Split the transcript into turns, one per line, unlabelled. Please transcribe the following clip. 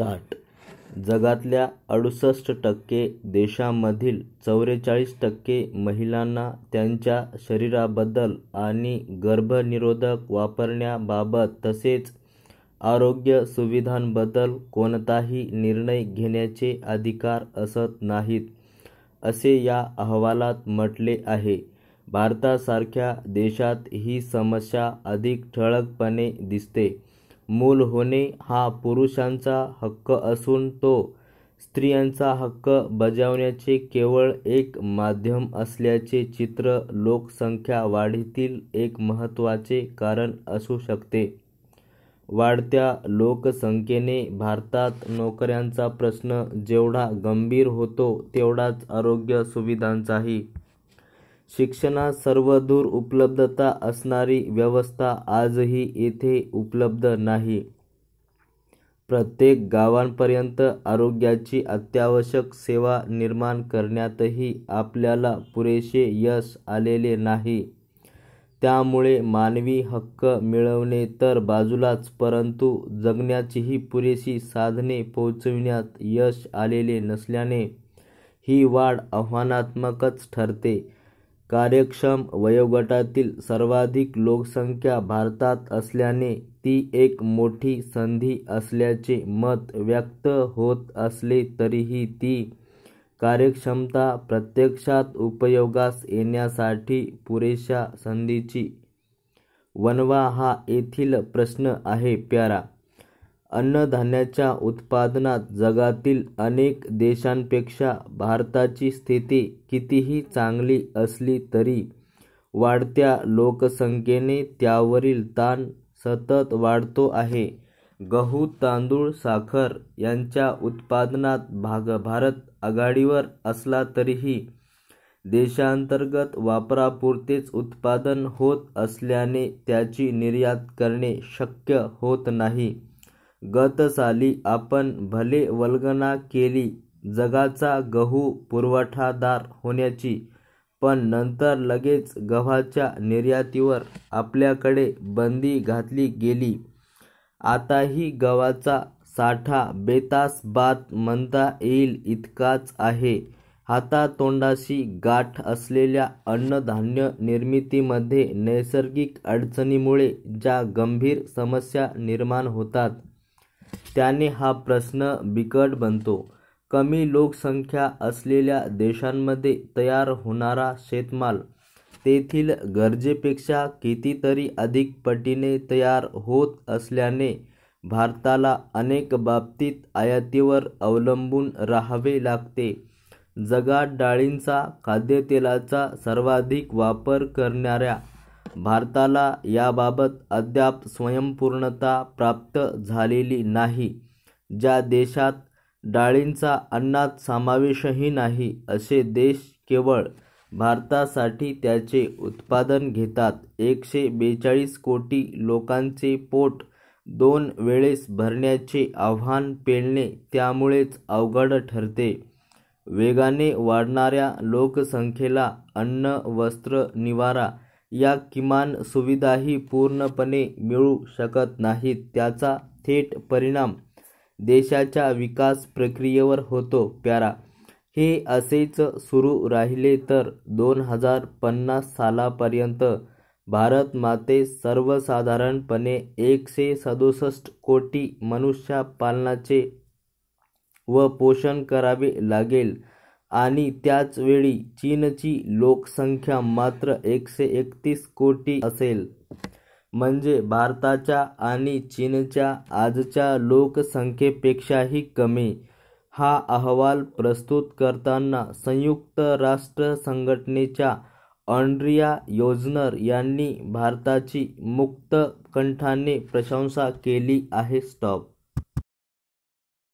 Start जगातल्या अडुसष्ट टक्के देशांमधील चौवेचाळीस टक्के महिलांना त्यांच्या शरीराबद्दल आणि गर्भनिरोधक वापरण्याबाबत तसेच आरोग्य सुविधांबद्दल कोणताही निर्णय घेण्याचे अधिकार असत नाहीत असे या अहवालात म्हटले आहे भारतासारख्या देशात ही समस्या अधिक ठळकपणे दिसते मूल होणे हा पुरुषांचा हक्क असून तो स्त्रियांचा हक्क बजावण्याचे केवळ एक माध्यम असल्याचे चित्र लोकसंख्या वाढीतील एक महत्त्वाचे कारण असू शकते वाढत्या लोकसंख्येने भारतात नोकऱ्यांचा प्रश्न जेवढा गंभीर होतो तेवढाच आरोग्य सुविधांचाही शिक्षणात सर्वदूर उपलब्धता असणारी व्यवस्था आजही येथे उपलब्ध नाही प्रत्येक गावांपर्यंत आरोग्याची अत्यावश्यक सेवा निर्माण करण्यातही आपल्याला पुरेसे यश आलेले नाही त्यामुळे मानवी हक्क मिळवणे तर बाजूलाच परंतु जगण्याचीही पुरेशी साधने पोहोचविण्यात यश आलेले नसल्याने ही वाढ आव्हानात्मकच ठरते कार्यक्षम वयोगटातील सर्वाधिक लोकसंख्या भारतात असल्याने ती एक मोठी संधी असल्याचे मत व्यक्त होत असले तरीही ती कार्यक्षमता प्रत्यक्षात उपयोगास येण्यासाठी पुरेशा संधीची वनवा हा येथील प्रश्न आहे प्यारा अन्नधान्याच्या उत्पादनात जगातील अनेक देशांपेक्षा भारताची स्थिती कितीही चांगली असली तरी वाढत्या लोकसंख्येने त्यावरील ताण सतत वाढतो आहे. गहू, तांदूळ, साखर यांच्या उत्पादनात भाग भारत आघाडीवर असला तरीही देशांतर्गत वापरापुरतेच उत्पादन होत असल्याने त्याची निर्यात करणे शक्य होत नाही. गतसाली आपण भले वल्गना केली जगाचा गहू पुरवठादार होण्याची, पण नंतर लगेच गव्हाच्या निर्यातीवर आपल्याकडे बंदी घातली गेली. आताही गव्हाचा साठा बेतास बात म्हणता येईल इतकाच आहे. हातातोंडाशी गाठ असलेल्या अन्नधान्य निर्मितीमध्ये नैसर्गिक अडचणीमुळे ज्या गंभीर समस्या निर्माण होतात त्याने हा प्रश्न बिकट बनतो. कमी लोकसंख्या असलेल्या देशांमध्ये तयार होणारा शेतमाल तेथील गरजेपेक्षा कितीतरी अधिक पटीने तयार होत असल्याने भारताला अनेक बाबतीत आयातीवर अवलंबून राहावे लागते. जगात डाळींचा, खाद्यतेलाचा सर्वाधिक वापर करणाऱ्या भारताला याबाबत अद्याप स्वयंपूर्णता प्राप्त झालेली नाही ज्या देशात डाळींचा अन्नात समावेशही नाही असे देश केवळ भारतासाठी त्याचे उत्पादन घेतात एकशे बेचाळीस कोटी लोकांचे पोट दोन वेळेस भरण्याचे आव्हान पेलणे त्यामुळेच अवघड ठरते वेगाने वाढणाऱ्या लोकसंख्येला अन्न वस्त्र निवारा या किमान सुविधाही पूर्णपणे मिळू शकत नाहीत त्याचा थेट परिणाम देशाच्या विकास प्रक्रियेवर होतो प्यारा हे असेच सुरू राहिले तर दोन हजार पन्नास सालापर्यंत भारत माते सर्वसाधारणपणे एकशे सदुसष्ट कोटी मनुष्या पालनाचे व पोषण करावे लागेल आणि त्याचवेळी चीनची लोकसंख्या मात्र एकशे एकतीस कोटी असेल म्हणजे भारताच्या आणि चीनच्या आजच्या लोकसंख्येपेक्षाही कमी हा अहवाल प्रस्तुत करताना संयुक्त राष्ट्र संघटनेच्या ऑन्ड्रिया योजनर यांनी भारताची मुक्त कंठाने प्रशंसा केली आहे स्टॉप